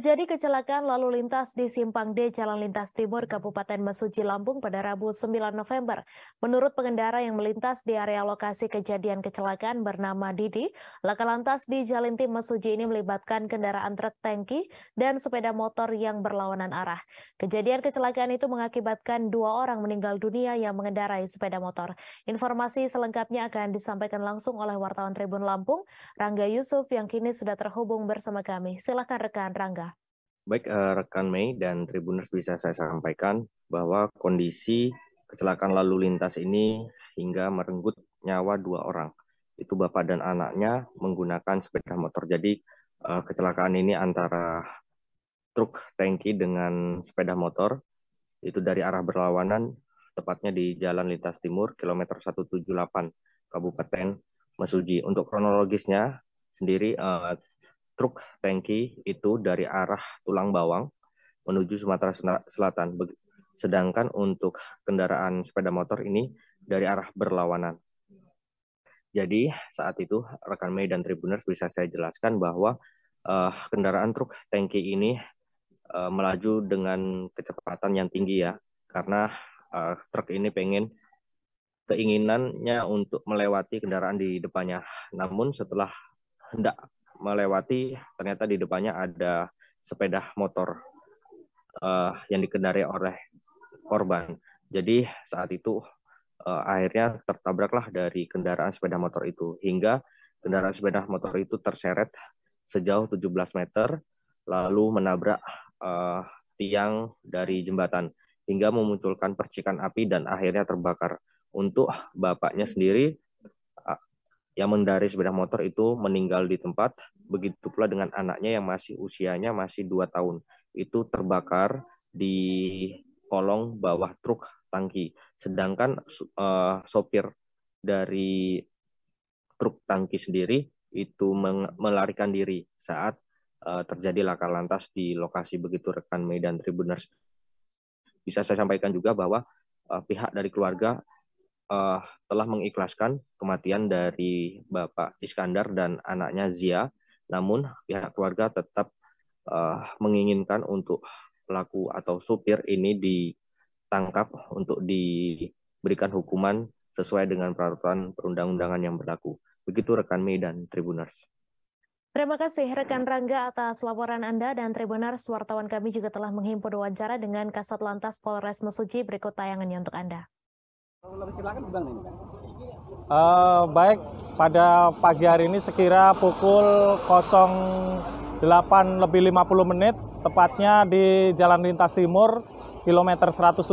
Jadi kecelakaan lalu lintas di Simpang D, Jalan Lintas Timur, Kabupaten Mesuji, Lampung pada Rabu 9 November. Menurut pengendara yang melintas di area lokasi kejadian kecelakaan bernama Didi, laka lantas di Jalan Tim Mesuji ini melibatkan kendaraan truk tangki dan sepeda motor yang berlawanan arah. Kejadian kecelakaan itu mengakibatkan dua orang meninggal dunia yang mengendarai sepeda motor. Informasi selengkapnya akan disampaikan langsung oleh wartawan Tribun Lampung, Rangga Yusuf yang kini sudah terhubung bersama kami. Silahkan rekan Rangga. Baik, uh, rekan Mei dan Tribuners bisa saya sampaikan bahwa kondisi kecelakaan lalu lintas ini hingga merenggut nyawa dua orang. Itu bapak dan anaknya menggunakan sepeda motor. Jadi uh, kecelakaan ini antara truk tangki dengan sepeda motor itu dari arah berlawanan tepatnya di Jalan Lintas Timur kilometer 178 Kabupaten Mesuji. Untuk kronologisnya sendiri uh, truk tangki itu dari arah Tulang Bawang menuju Sumatera Selatan. Sedangkan untuk kendaraan sepeda motor ini dari arah berlawanan. Jadi saat itu rekan Mei dan Tribuners bisa saya jelaskan bahwa uh, kendaraan truk tangki ini uh, melaju dengan kecepatan yang tinggi ya, karena uh, truk ini pengen keinginannya untuk melewati kendaraan di depannya. Namun setelah hendak melewati ternyata di depannya ada sepeda motor uh, yang dikendarai oleh korban. Jadi saat itu uh, akhirnya tertabraklah dari kendaraan sepeda motor itu hingga kendaraan sepeda motor itu terseret sejauh 17 meter lalu menabrak uh, tiang dari jembatan hingga memunculkan percikan api dan akhirnya terbakar. Untuk bapaknya sendiri yang mengendarai sepeda motor itu meninggal di tempat. Begitu pula dengan anaknya yang masih usianya masih dua tahun. Itu terbakar di kolong bawah truk tangki. Sedangkan uh, sopir dari truk tangki sendiri itu melarikan diri saat uh, terjadi laka lantas di lokasi begitu rekan Medan Tribuners. Bisa saya sampaikan juga bahwa uh, pihak dari keluarga uh, telah mengikhlaskan kematian dari Bapak Iskandar dan anaknya Zia, namun pihak keluarga tetap uh, menginginkan untuk pelaku atau supir ini ditangkap untuk diberikan hukuman sesuai dengan peraturan perundang-undangan yang berlaku. Begitu rekan Mei dan Tribuners. Terima kasih rekan Rangga atas laporan Anda dan Tribuners. Wartawan kami juga telah menghimpun wawancara dengan Kasat Lantas Polres Mesuji berikut tayangannya untuk Anda. Uh, baik, pada pagi hari ini sekira pukul 08 lebih 50 menit, tepatnya di Jalan Lintas Timur, kilometer 178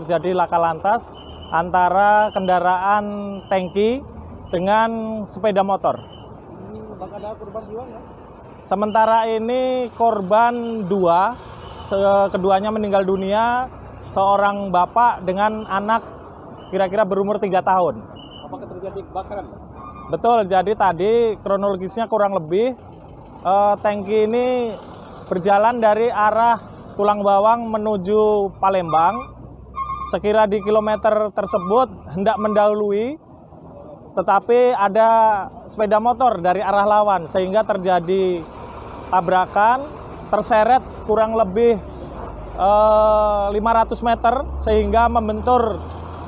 terjadi laka lantas antara kendaraan tangki dengan sepeda motor. Sementara ini korban dua, keduanya meninggal dunia, seorang bapak dengan anak kira-kira berumur 3 tahun. Apakah terjadi kebakaran? Betul, jadi tadi kronologisnya kurang lebih uh, tangki ini berjalan dari arah Tulang Bawang menuju Palembang. Sekira di kilometer tersebut hendak mendahului, tetapi ada sepeda motor dari arah lawan sehingga terjadi tabrakan, terseret kurang lebih uh, eh, 500 meter sehingga membentur